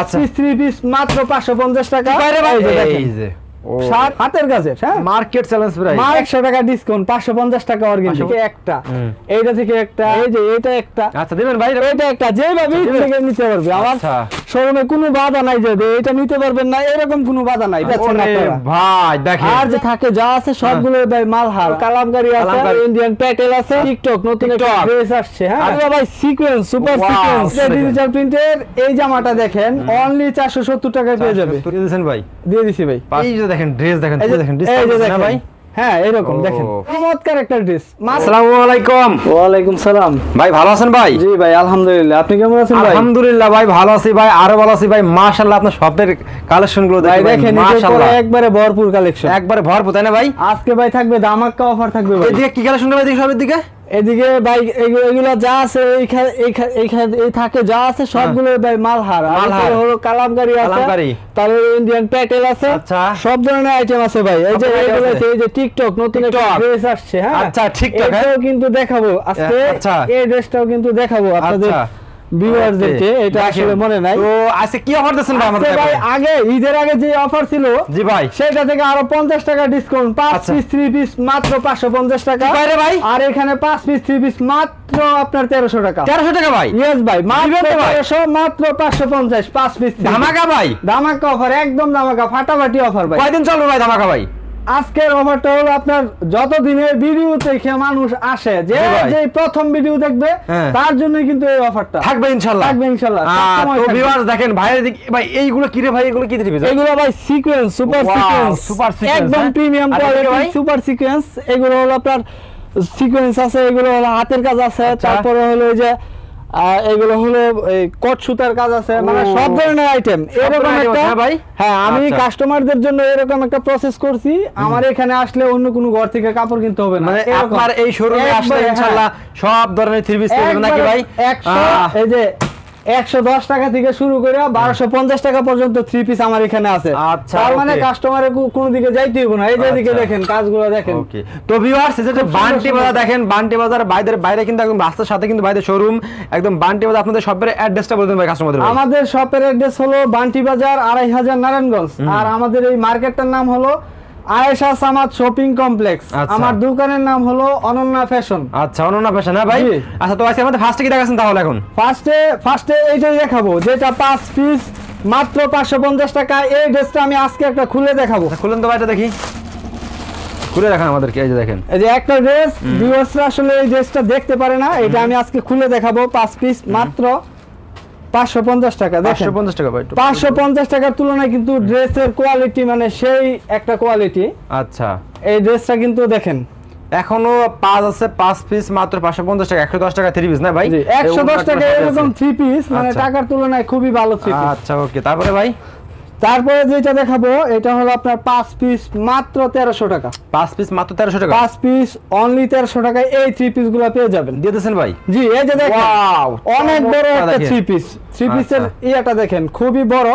আচ্ছা। পাঁচশো পঞ্চাশ টাকা এই হাতের কাজের হ্যাঁ মার্কেট চ্যালেঞ্জ প্রাইস একশো টাকা ডিসকাউন্ট পাঁচশো পঞ্চাশ টাকা অর্গেন থেকে একটা এইটা থেকে একটা এই যে এটা একটা আচ্ছা দেবেন ভাই এটা একটা যেভাবে থেকে আচ্ছা, নিতে পারবে আবার আচ্ছা। শোরুমে কোনো বাধা নাই যাবে এটা নিতে পারবেন না এরকম কোনো বাধা নাই ভাই দেখেন আর যে থাকে যা আছে হ্যাঁ। সবগুলো ভাই কালাম গাড়ি আছে ইন্ডিয়ান প্যাটেল আছে টিকটক হ্যাঁ। নতুন একটা ড্রেস আসছে হ্যাঁ আরে ভাই সিকোয়েন্স সুপার সিকোয়েন্স ডিজিটাল প্রিন্টের এই জামাটা দেখেন অনলি 470 টাকায় পেয়ে যাবে দিয়ে দিয়েছেন ভাই দিয়ে দিছি ভাই এই যে দেখেন ড্রেস দেখেন দেখেন ডিসকাউন্ট না ভাই হ্যাঁ এরকম দেখেন চমৎকার একটা ড্রেস আসসালামু আলাইকুম ওয়া আলাইকুম সালাম ভাই ভালো আছেন ভাই জি ভাই আলহামদুলিল্লাহ আপনি কেমন আছেন ভাই আলহামদুলিল্লাহ ভাই ভালো আছি ভাই আরো ভালো আছি ভাই মাশাআল্লাহ আপনার সবের কালেকশন গুলো দেখেন দেখেন মাশাআল্লাহ একবারে ভরপুর কালেকশন একবারে ভরপুর তাই না ভাই আজকে ভাই থাকবে দামাক্কা অফার থাকবে ভাই এদিকে কি কালেকশন ভাই দেখি সবের দিকে এদিকে ভাই এগুলা যা আছে এইখানে এইখানে এই থাকে যা আছে হ্যাঁ। সবগুলো ভাই মালহার আর হলো কালাম গাড়ি আছে তাহলে ইন্ডিয়ান প্যাটেল আছে আচ্ছা সব ধরনের আইটেম আছে ভাই এই যে এগুলো এই যে টিকটক নতুন একটা ড্রেস আসছে হ্যাঁ আচ্ছা টিকটক হ্যাঁ। এটাও কিন্তু দেখাবো আজকে আচ্ছা। এই ড্রেসটাও কিন্তু দেখাবো আপনাদের আচ্ছা। ভিউয়ারদেরকে এটা আসলে মনে নাই তো কি অফার ভাই আমাদের ভাই আগে ঈদের আগে যে অফার ছিল জি ভাই সেটা থেকে আরো 50 টাকা ডিসকাউন্ট 5 পিস 3 পিস মাত্র 550 টাকা বাইরে ভাই আর এখানে 5 পিস 3 পিস মাত্র আপনার টাকা টাকা ভাই ভাই মাত্র পিস ধামাকা ভাই ধামাকা অফার একদম ধামাকা ফাটাফাটি অফার ভাই কয়দিন চলবে ভাই ধামাকা ভাই আজকের অফারটা হলো আপনার যত দিনের ভিডিও দেখে মানুষ আসে যে যে প্রথম ভিডিও দেখবে হ্যাঁ। তার জন্য কিন্তু এই অফারটা থাকবে ইনশাআল্লাহ থাকবে ইনশাআল্লাহ তো ভিউয়ার্স দেখেন ভাইয়ের দিক ভাই এইগুলো কি রে ভাই এগুলো কি দিবে এগুলো ভাই sequence super sequence super sequence একদম প্রিমিয়াম কোয়ালিটি সুপার সিকোয়েন্স এগুলো হলো আপনার সিকোয়েন্স আছে এগুলো হলো হাতের কাজ আছে আচ্ছা। তারপরে হলো এই যে এগুলো হলো এই কট সুতার কাজ আছে মানে সব ধরনের আইটেম এরকম একটা হ্যাঁ ভাই হ্যাঁ আমি কাস্টমারদের আচ্ছা। জন্য এরকম একটা প্রসেস করছি আমার এখানে আসলে অন্য কোনো ঘর থেকে কাপড় কিনতে হবে না মানে আপনার এই শোরুমে আসলে ইনশাআল্লাহ হ্যাঁ। সব ধরনের থ্রি পিস নাকি ভাই এই যে একশো টাকা থেকে শুরু করে টাকা পর্যন্ত থ্রি পিস আমার এখানে আছে আচ্ছা, তার মানে কোন দিকে যাইতে হইব না এই যে দিকে আচ্ছা। দেখেন কাজগুলো দেখেন তো ভিউয়ার্স বান্টি বাজার দেখেন বান্টি বাজার বাইদের বাইরে কিন্তু একদম রাস্তার সাথে কিন্তু বাইদের শোরুম একদম বান্টি বাজার আপনাদের শপের অ্যাড্রেসটা বলতে ভাই কাস্টমারদের আমাদের শপের অ্যাড্রেস হলো বান্টি বাজার আড়াই হাজার নারায়ণগঞ্জ আর আমাদের এই মার্কেটটার নাম হলো আয়েশা সামাদ শপিং কমপ্লেক্স আচ্ছা। আমার দোকানের নাম হলো অনন্যা ফ্যাশন আচ্ছা অনন্যা ফ্যাশন হ্যাঁ ভাই আচ্ছা তো আজকে আমাদের ফার্স্টে কি দেখাচ্ছেন তাহলে এখন ফার্স্টে ফার্স্টে এইটাই দেখাবো যেটা পাঁচ পিস মাত্র পাঁচশো পঞ্চাশ টাকা এই ড্রেসটা আমি আজকে একটা খুলে দেখাবো আচ্ছা, খুলেন তো ভাইটা দেখি খুলে দেখান আমাদেরকে এই যে দেখেন এই যে একটা ড্রেস ভিউয়ার্সরা আসলে এই ড্রেসটা দেখতে পারে না এটা আমি আজকে খুলে দেখাবো পাঁচ পিস মাত্র 550 টাকা দেখেন 550 টাকা ভাই 550 টাকার তুলনায় কিন্তু ড্রেসের কোয়ালিটি মানে সেই একটা কোয়ালিটি আচ্ছা এই ড্রেসটা কিন্তু দেখেন এখনো পাঁচ আছে পাঁচ পিস মাত্র পাঁচশো পঞ্চাশ টাকা একশো দশ টাকা থ্রি পিস না ভাই একশো দশ টাকা এরকম থ্রি পিস মানে আচ্ছা। টাকার তুলনায় খুবই ভালো আচ্ছা ওকে তারপরে ভাই তারপরে যেটা দেখাবো এটা হলো আপনার পাঁচ পিস মাত্র তেরোশো টাকা পাঁচ পিস মাত্র তেরোশো টাকা পাঁচ পিস অনলি তেরোশো টাকায় এই থ্রি পিস গুলো পেয়ে যাবেন দিয়ে দিয়েছেন ভাই জি এই যে দেখ অনেক বড় একটা থ্রি পিস থ্রি পিসের দেখেন খুবই বড়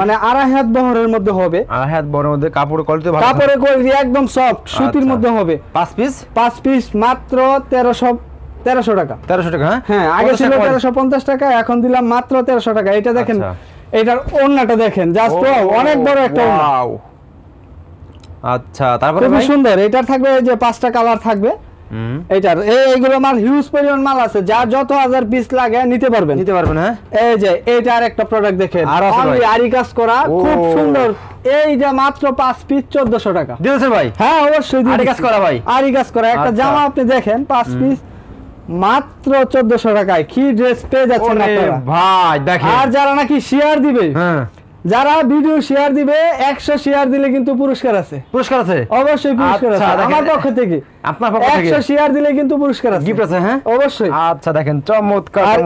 মানে আড়াই হাত বহরের মধ্যে হবে আড়াই হাত বহরের মধ্যে কাপড় কোয়ালিটি ভালো কাপড়ের কোয়ালিটি একদম সফট আচ্ছা। সুতির মধ্যে হবে পাঁচ পিস পাঁচ পিস মাত্র তেরোশো তেরোশো টাকা তেরোশো টাকা হ্যাঁ, হ্যাঁ আগে ছিল তেরোশো পঞ্চাশ টাকা এখন দিলাম মাত্র তেরোশো টাকা এটা দেখেন আচ্ছা। এটার ওড়নাটা দেখেন জাস্ট অনেক বড় একটা ওয়াও আচ্ছা তারপরে খুব সুন্দর এটার থাকবে যে পাঁচটা কালার থাকবে এটার এইগুলো আমার হিউজ পরিমাণ মাল আছে যা যত হাজার পিস লাগে নিতে পারবেন নিতে পারবেন হ্যাঁ এই যে এটা আর একটা প্রোডাক্ট দেখেন অনলি আরি কাজ করা খুব সুন্দর এই যে মাত্র পাঁচ পিস 1400 টাকা দিয়েছে ভাই হ্যাঁ অবশ্যই আরি কাজ করা ভাই আরি কাজ করা একটা আচ্ছা। জামা আপনি দেখেন পাঁচ পিস মাত্র চোদ্দশো টাকায় কি ড্রেস পেয়ে যাচ্ছেন ভাই দেখেন আর যারা নাকি শেয়ার দিবে হ্যাঁ। যারা ভিডিও শেয়ার দিবে একশো শেয়ার দিলে কিন্তু পুরস্কার আছে পুরস্কার আছে অবশ্যই পুরস্কার আচ্ছা, আছে আমার পক্ষ থেকে আপনার পক্ষ থেকে শেয়ার দিলে কিন্তু পুরস্কার আছে গিফট আছে হ্যাঁ অবশ্যই আচ্ছা দেখেন চমৎকার আর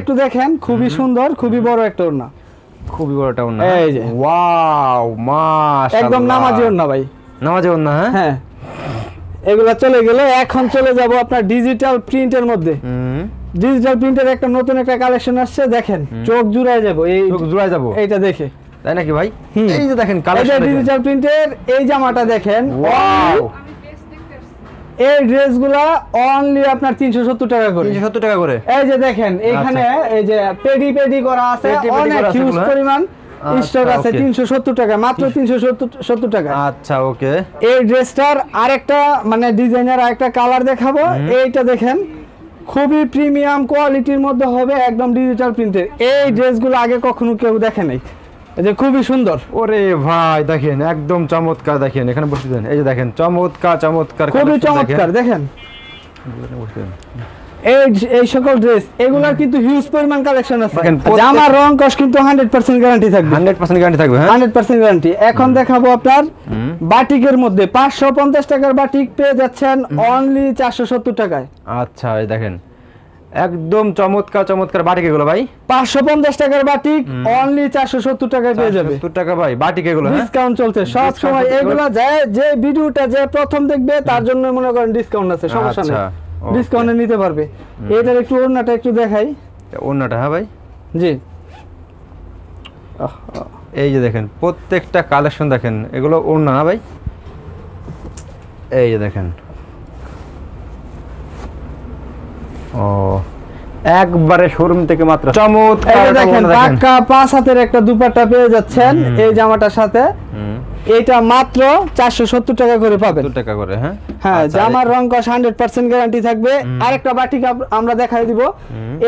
একটু দেখেন খুবই সুন্দর খুবই বড় একটা ওড়না খুবই বড় একটা এই হ্যাঁ? যে ওয়াও মাশাআল্লাহ একদম নামাজি ওড়না ভাই নামাজি হ্যাঁ হ্যাঁ এগুলো চলে গেলে এখন চলে যাব আপনার ডিজিটাল প্রিন্টের মধ্যে ডিজিটাল প্রিন্টের একটা নতুন একটা কালেকশন আসছে দেখেন চোখ জুড়ায় যাব এই চোখ জুড়ায় যাব এইটা দেখে তাই নাকি ভাই এই যে দেখেন কালেকশন ডিজিটাল প্রিন্টের এই জামাটা দেখেন ওয়াও এই গুলা অনলি আপনার তিনশো সত্তর টাকা করে 370 টাকা করে এই যে দেখেন এখানে আচ্ছা। এই যে পেডি পেডি করা আছে অনেক হিউজ হ্যাঁ? পরিমাণ স্টক আচ্ছা, আছে 370 টাকা মাত্র 370 টাকা আচ্ছা ওকে এই ড্রেসটার আরেকটা মানে ডিজাইনার আরেকটা কালার দেখাবো এইটা দেখেন খুবই প্রিমিয়াম কোয়ালিটির মধ্যে হবে একদম ডিজিটাল প্রিন্টের এই ড্রেসগুলো আগে কখনো কেউ দেখে নাই খুবই সুন্দর ওরে ভাই দেখেন একদম চমৎকার দেখেন এখানে বসে দেন এই যে দেখেন চমৎকার চমৎকার খুবই চমৎকার দেখেন বসে আচ্ছা, হ্যাঁ? আচ্ছা, একদম চমৎকার চমৎকার বাটিক এগুলো ভাই পঞ্চাশ টাকার বাটিক অনলি সত্তর টাকায় পেয়ে যাবে টাকা ভাই বাটিক গুলো ডিসকাউন্ট হ্যাঁ? চলছে সব সময় এগুলা যায় যে ভিডিওটা যে প্রথম দেখবে তার জন্য মনে করেন ডিসকাউন্ট আছে সমস্যা নেই আচ্ছা। ডিসকাউন্টে নিতে পারবে এটার একটু ওড়নাটা একটু দেখাই ওড়নাটা হ্যাঁ ভাই জি এই যে দেখেন প্রত্যেকটা কালেকশন দেখেন এগুলো ওড়না হ্যাঁ ভাই এই যে দেখেন ও একবারে শোরুম থেকে মাত্র চমৎকার দেখেন পাকা পাঁচ হাতের একটা দুপাট্টা পেয়ে যাচ্ছেন এই জামাটার সাথে এটা মাত্র চারশো সত্তর টাকা করে পাবেন টাকা করে হ্যাঁ হ্যাঁ আচ্ছা, জামার রং কষ হান্ড্রেড পার্সেন্ট গ্যারান্টি থাকবে আরেকটা বাটিক আমরা দেখাই দিব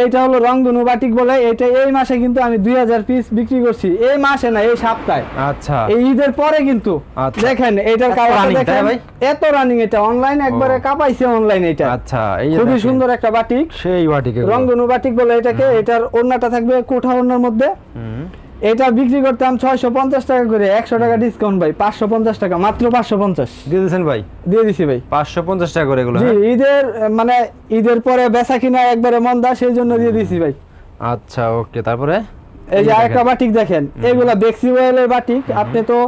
এইটা হলো রং দুনু বাটিক বলে এটা এই মাসে কিন্তু আমি দুই হাজার পিস বিক্রি করছি এই মাসে না এই সপ্তাহে আচ্ছা এই ঈদের পরে কিন্তু আচ্ছা। দেখেন এটার দেখেন এত রানিং এটা অনলাইন একবারে কাঁপাইছে অনলাইন এটা আচ্ছা খুবই সুন্দর একটা বাটিক সেই বাটিক রং দুনু বাটিক বলে এটাকে এটার ওড়নাটা থাকবে কোঠা ওড়নার মধ্যে এটা বিক্রি করতাম ছয়শো পঞ্চাশ টাকা করে একশো টাকা ডিসকাউন্ট ভাই পাঁচশো পঞ্চাশ টাকা মাত্র পাঁচশো পঞ্চাশ দিয়ে দিয়েছেন ভাই দিয়ে দিছি ভাই পাঁচশো পঞ্চাশ টাকা করে এগুলো হ্যাঁ? ঈদের মানে ঈদের পরে বেচা কিনা একবারে মন্দা সেই জন্য দিয়ে দিছি ভাই আচ্ছা ওকে তারপরে এই যে আরেকটা বাটিক দেখেন এগুলা বেক্সি ওয়েলের বাটিক আপনি তো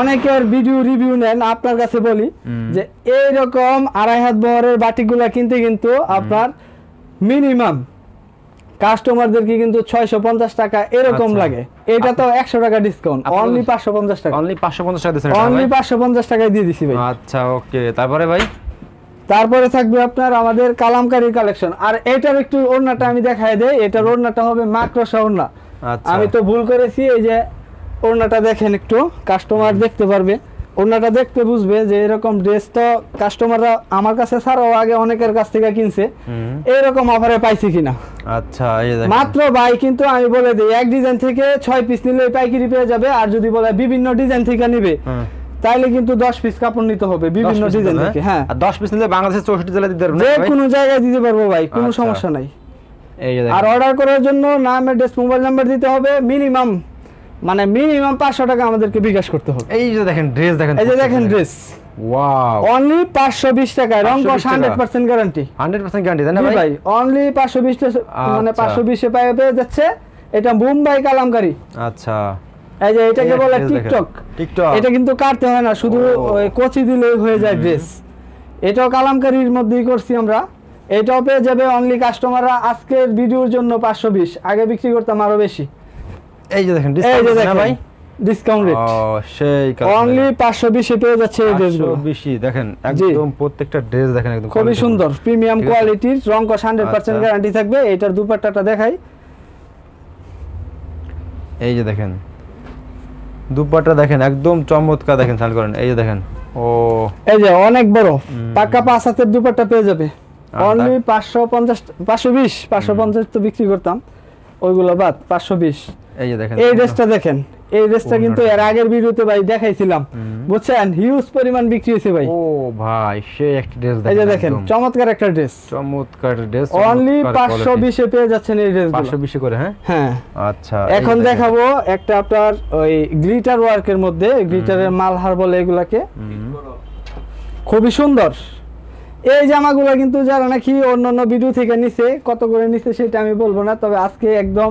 অনেকের ভিডিও রিভিউ নেন আপনার কাছে বলি যে এইরকম আড়াই হাত বহরের বাটিকগুলা কিনতে কিন্তু আপনার মিনিমাম কাস্টমারদেরকে কিন্তু ছয়শো পঞ্চাশ টাকা এরকম আচ্ছা। লাগে এটা তো একশো টাকা ডিসকাউন্ট অনলি পাঁচশো পঞ্চাশ টাকা অনলি পাঁচশো পঞ্চাশ টাকা অনলি পাঁচশো পঞ্চাশ টাকায় দিয়ে দিছি ভাই আচ্ছা ওকে তারপরে ভাই তারপরে থাকবে আপনার আমাদের কালামকারী কালেকশন আর এটার একটু ওড়নাটা আমি দেখাই দেই এটার ওড়নাটা হবে মাকড়সা ওড়না আচ্ছা। আমি তো ভুল করেছি এই যে ওড়নাটা দেখেন একটু কাস্টমার দেখতে পারবে ওনারা দেখতে বুঝবে যে এরকম ড্রেস তো কাস্টমাররা আমার কাছে ছাড়াও আগে অনেকের কাছ থেকে কিনছে এরকম অফারে পাইছি কিনা আচ্ছা মাত্র ভাই কিন্তু আমি বলে দিই এক ডিজাইন থেকে ছয় পিস নিলে পাইকারি পেয়ে যাবে আর যদি বলে বিভিন্ন ডিজাইন থেকে নিবে তাইলে কিন্তু 10 পিস কাপড় নিতে হবে বিভিন্ন ডিজাইন থেকে হ্যাঁ, হ্যাঁ। আর 10 পিস নিলে বাংলাদেশে 64 জেলা দিতে পারবো কোনো জায়গায় দিতে পারবো ভাই কোনো আচ্ছা। সমস্যা নাই আর অর্ডার করার জন্য নাম অ্যাড্রেস মোবাইল নাম্বার দিতে হবে মিনিমাম মানে মিনিমাম পাঁচশো টাকা আমাদেরকে বিকাশ করতে হবে এই যে দেখেন ড্রেস দেখেন এই যে দেখেন ড্রেস আচ্ছা। মানে এটা মুম্বাই কালামকারী আচ্ছা। এই যে এটাকে বলে টিকটক টিকটক এটা কিন্তু কাটতে হয় না শুধু কোচি হয়ে যায় ড্রেস কালামকারীর মধ্যেই করছি আমরা এটাও পেয়ে যাবে অনলি কাস্টমাররা আজকের ভিডিওর জন্য পাঁচশো বিশ আগে বিক্রি করতাম আরো বেশি এই যে দেখেন এই ভাই ডিসকাউন্ট রেট oh, সেই অনলি 520 এ পেয়ে যাচ্ছে এই ড্রেসগুলো 520 দেখেন একদম প্রত্যেকটা ড্রেস দেখেন একদম খুবই সুন্দর প্রিমিয়াম কোয়ালিটির রং কস 100% গ্যারান্টি আচ্ছা। থাকবে এটার দুপাট্টাটা দেখাই এই যে দেখেন দুপাট্টা দেখেন একদম চমৎকার দেখেন খেয়াল করেন এই যে দেখেন ও এই যে অনেক বড় পাকা পাঁচ হাতের দুপাট্টা পেয়ে যাবে অনলি 550 520 550 তো বিক্রি করতাম ওইগুলো বাদ 520 এই দেখেন এই দেখেন এই কিন্তু এর আগের ভিডিওতে ভাই দেখাইছিলাম বুঝছেন হিউজ পরিমাণ বিক্রি হয়েছে ভাই ও ভাই একটা ড্রেস দেখেন এই যে দেখেন চমৎকার একটা ড্রেস চমৎকার ড্রেস অনলি 520 এ পেয়ে যাচ্ছেন এই ড্রেস 520 করে হ্যাঁ হ্যাঁ আচ্ছা এখন দেখাবো একটা আপনার ওই গ্লিটার ওয়ার্কের মধ্যে গ্লিটারের মালহার বলে এগুলাকে খুবই সুন্দর এই জামাগুলো কিন্তু যারা নাকি অন্য অন্য ভিডিও থেকে নিছে কত করে নিছে সেটা আমি বলবো না তবে আজকে একদম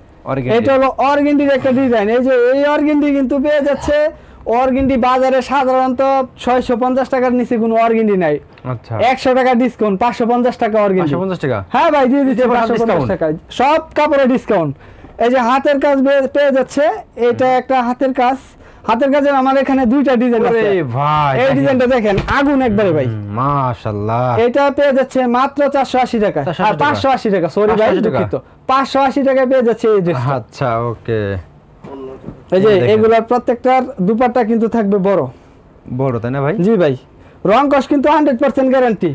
পঞ্চাশ টাকার নিচে অর্গেন্ডি নাই আচ্ছা। একশো টাকা ডিসকাউন্ট পাঁচশো পঞ্চাশ টাকা টাকা হ্যাঁ ভাই দিয়ে দিচ্ছে সব কাপড়ে ডিসকাউন্ট এই যে হাতের কাজ পেয়ে যাচ্ছে এটা একটা হাতের কাজ হাতের কাছে আমার এখানে দুইটা ডিজাইন আছে ভাই এই ডিজাইনটা দেখেন আগুন একবারে ভাই মাশাআল্লাহ এটা পেয়ে যাচ্ছে মাত্র 480 টাকা আর 580 টাকা সরি ভাই দুঃখিত 580 টাকা পেয়ে যাচ্ছে এই ড্রেস আচ্ছা ওকে এই যে এগুলা প্রত্যেকটার দুপাট্টা কিন্তু থাকবে বড় বড় তাই না ভাই জি ভাই রং কস কিন্তু 100% গ্যারান্টি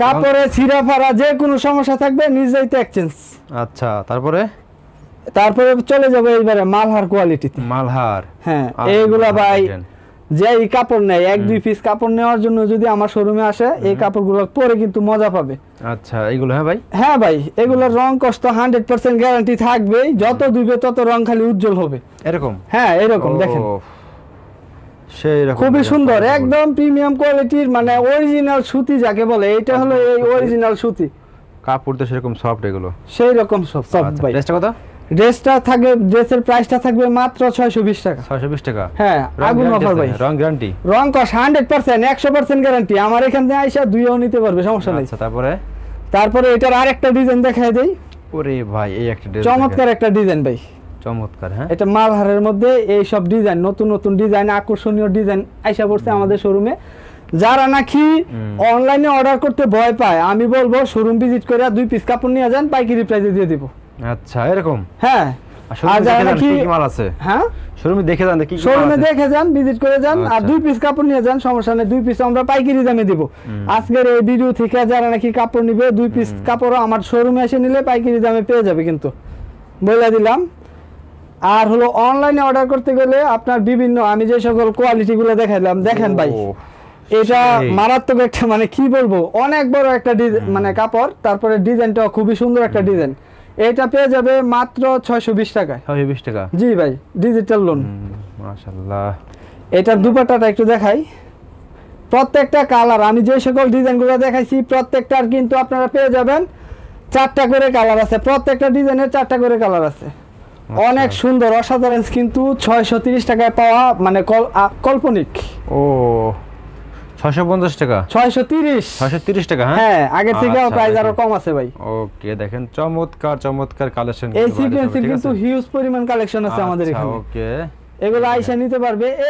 কাপড়ে ছিড়া ফাড়া যে কোনো সমস্যা থাকবে নিজেই তো এক্সচেঞ্জ আচ্ছা তারপরে তারপরে চলে যাবো এইবারে মালহার কোয়ালিটিতে মালহার হ্যাঁ এইগুলা ভাই যে এই কাপড় নেয় এক দুই পিস কাপড় নেওয়ার জন্য যদি আমার শোরুমে আসে এই কাপড়গুলো পরে কিন্তু মজা পাবে আচ্ছা এগুলো হ্যাঁ ভাই হ্যাঁ ভাই এগুলোর রং কষ্ট হান্ড্রেড পার্সেন্ট গ্যারান্টি থাকবে যত তত রং খালি উজ্জ্বল হবে এরকম হ্যাঁ এরকম দেখেন খুবই সুন্দর একদম প্রিমিয়াম কোয়ালিটির মানে অরিজিনাল সুতি যাকে বলে এটা হলো এই অরিজিনাল সুতি কাপড় তো সেরকম সফট এগুলো সেই রকম সফট সফট ভাই ড্রেসটা থাকবে ড্রেসের প্রাইসটা থাকবে মাত্র 620 টাকা 620 টাকা হ্যাঁ আগুন অফার ভাই রং গ্যারান্টি রং কস 100% 100% গ্যারান্টি আমার এখান থেকে আইসা দুইও নিতে পারবে সমস্যা নাই আচ্ছা তারপরে তারপরে এটার আরেকটা ডিজাইন দেখায় দেই ওরে ভাই এই একটা ডিজাইন চমৎকার একটা ডিজাইন ভাই চমৎকার হ্যাঁ এটা মালহারের মধ্যে এই সব ডিজাইন নতুন নতুন ডিজাইন আকর্ষণীয় ডিজাইন আইসা পড়ছে আমাদের শোরুমে যারা নাকি অনলাইনে অর্ডার করতে ভয় পায় আমি বলবো শোরুম ভিজিট করে দুই পিস কাপড় নিয়ে যান পাইকারি প্রাইসে দিয়ে দিব আচ্ছা এরকম হ্যাঁ আর হ্যাঁ? আচ্ছা। বলে দিলাম আর হলো অনলাইনে অর্ডার করতে গেলে আপনার বিভিন্ন আমি যে সকল কোয়ালিটি গুলো দেখাইলাম দেখেন ভাই এটা মারাত্মক একটা মানে কি বলবো অনেক বড় একটা মানে কাপড় তারপরে ডিজাইনটা খুবই সুন্দর একটা ডিজাইন এটা পেয়ে যাবে মাত্র ছয়শো বিশ টাকায় ছয়শো বিশ টাকা জি ভাই ডিজিটাল লোন মাশাল্লাহ এটার দুপাটাটা একটু দেখাই প্রত্যেকটা কালার আমি যে সকল ডিজাইনগুলো দেখাইছি প্রত্যেকটার কিন্তু আপনারা পেয়ে যাবেন চারটা করে কালার আছে প্রত্যেকটা ডিজাইনের চারটা করে কালার আছে আচ্ছা। অনেক সুন্দর অসাধারণ কিন্তু ছয়শো তিরিশ টাকায় পাওয়া মানে কল্পনিক ও টাকা নিতে পারবে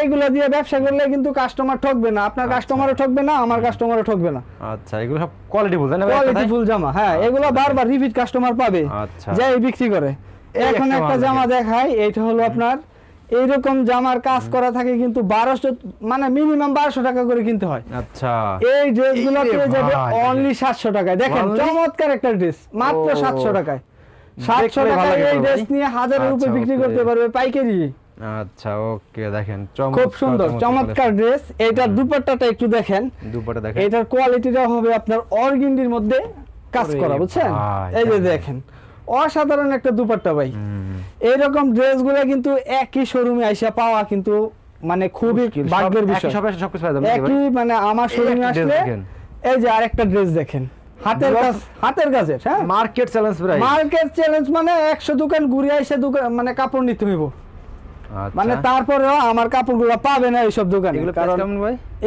এইগুলো দিয়ে ব্যবসা করলে কিন্তু কাস্টমার ঠকবে না আপনার কাস্টমারও আচ্ছা। ঠকবে না আমার কাস্টমারও ঠকবে না আচ্ছা জামা হ্যাঁ আচ্ছা, এগুলো বারবার রিপিট কাস্টমার পাবে আচ্ছা। যাই বিক্রি করে এখন একটা জামা দেখায় এটা হলো আপনার এইরকম জামার কাজ করা থাকে কিন্তু বারোশো মানে মিনিমাম বারোশো টাকা করে কিনতে হয় আচ্ছা এই ড্রেস গুলো পেয়ে যাবে অনলি সাতশো টাকায় দেখেন চমৎকার একটা ড্রেস মাত্র সাতশো টাকায় সাতশো টাকায় এই ড্রেস নিয়ে হাজারের উপরে আচ্ছা, বিক্রি করতে পারবে পাইকারি আচ্ছা ওকে দেখেন খুব সুন্দর চমৎকার ড্রেস এটার দুপাট্টাটা একটু দেখেন দুপাট্টা দেখেন এটার কোয়ালিটিটা হবে আপনার অর্গিন্ডির মধ্যে কাজ করা বুঝছেন এই যে দেখেন অসাধারণ একটা দুপাট্টা ভাই এইরকম গুলো কিন্তু একই শোরুমে আইসা পাওয়া কিন্তু মানে খুবই ভাগ্যের বিষয় একই মানে আমার শোরুমে আসলে এই যে আরেকটা ড্রেস দেখেন হাতের কাজ হাতের কাজের হ্যাঁ মার্কেট চ্যালেঞ্জ মার্কেট চ্যালেঞ্জ মানে একশো দোকান ঘুরে এসে দোকান মানে কাপড় নিতে হইব আচ্ছা। মানে তারপরেও আমার কাপড়গুলো পাবে না এইসব দোকানে কারণ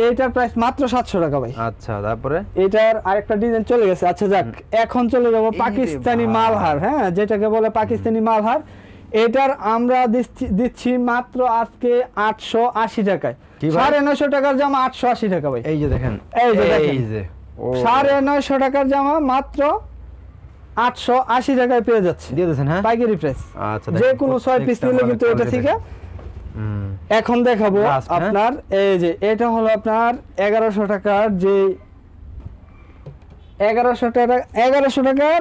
এইটার প্রাইস মাত্র 700 টাকা ভাই আচ্ছা তারপরে এটার আরেকটা ডিজাইন চলে গেছে আচ্ছা যাক এখন চলে যাব পাকিস্তানি মালহার হ্যাঁ যেটাকে বলে পাকিস্তানি মালহার এটার আমরা দিচ্ছি মাত্র আজকে 880 টাকায় 950 টাকার জামা 880 টাকা ভাই এই যে দেখেন এই যে এই যে 950 টাকার জামা মাত্র আটশো আশি টাকায় পেয়ে যাচ্ছে দিয়ে দিচ্ছেন হ্যাঁ পাইকারি প্রাইস আচ্ছা যে কোনো ছয় পিস নিলে কিন্তু এটা থেকে এখন দেখাবো হ্যাঁ? আপনার এই যে এটা হলো আপনার এগারোশো টাকার যে এগারোশো টাকা এগারোশো টাকার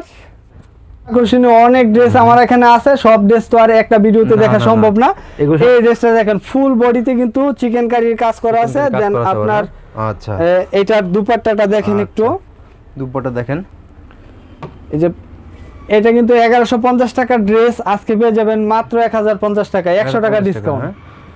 অনেক ড্রেস আমার এখানে আছে সব ড্রেস তো আর একটা ভিডিওতে দেখা সম্ভব না এই ড্রেসটা দেখেন ফুল বডিতে কিন্তু চিকেন কারির কাজ করা আছে দেন আপনার হ্যাঁ? আচ্ছা এটার দুপাট্টাটা দেখেন আচ্ছা। একটু দুপাট্টা দেখেন এই যে এটা কিন্তু এগারোশো পঞ্চাশ টাকা ড্রেস আজকে পেয়ে যাবেন মাত্র এক হাজার পঞ্চাশ টাকা একশো টাকা ডিসকাউন্ট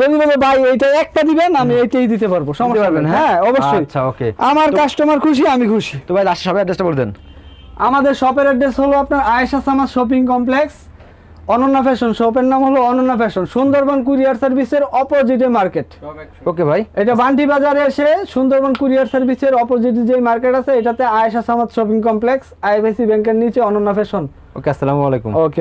যদি বলে ভাই এইটা একটা দিবেন আমি এইটাই দিতে পারবো সমস্যা পারবেন হ্যাঁ? হ্যাঁ অবশ্যই আচ্ছা ওকে আমার কাস্টমার খুশি আমি খুশি তো ভাই লাস্টে সবাই অ্যাড্রেসটা বলে দেন আমাদের শপের অ্যাড্রেস হলো আপনার Ayesha Samad shopping complex Ananya fashion শপের নাম হলো অনন্যা ফ্যাশন সুন্দরবন কুরিয়ার সার্ভিসের অপোজিটে মার্কেট ওকে ভাই এটা বান্টি বাজারে এসে সুন্দরবন কুরিয়ার সার্ভিসের অপোজিটে যে মার্কেট আছে এটাতে Ayesha Samad shopping complex IBC ব্যাংকের নিচে অনন্যা ফ্যাশন ওকে আসসালামু আলাইকুম ওকে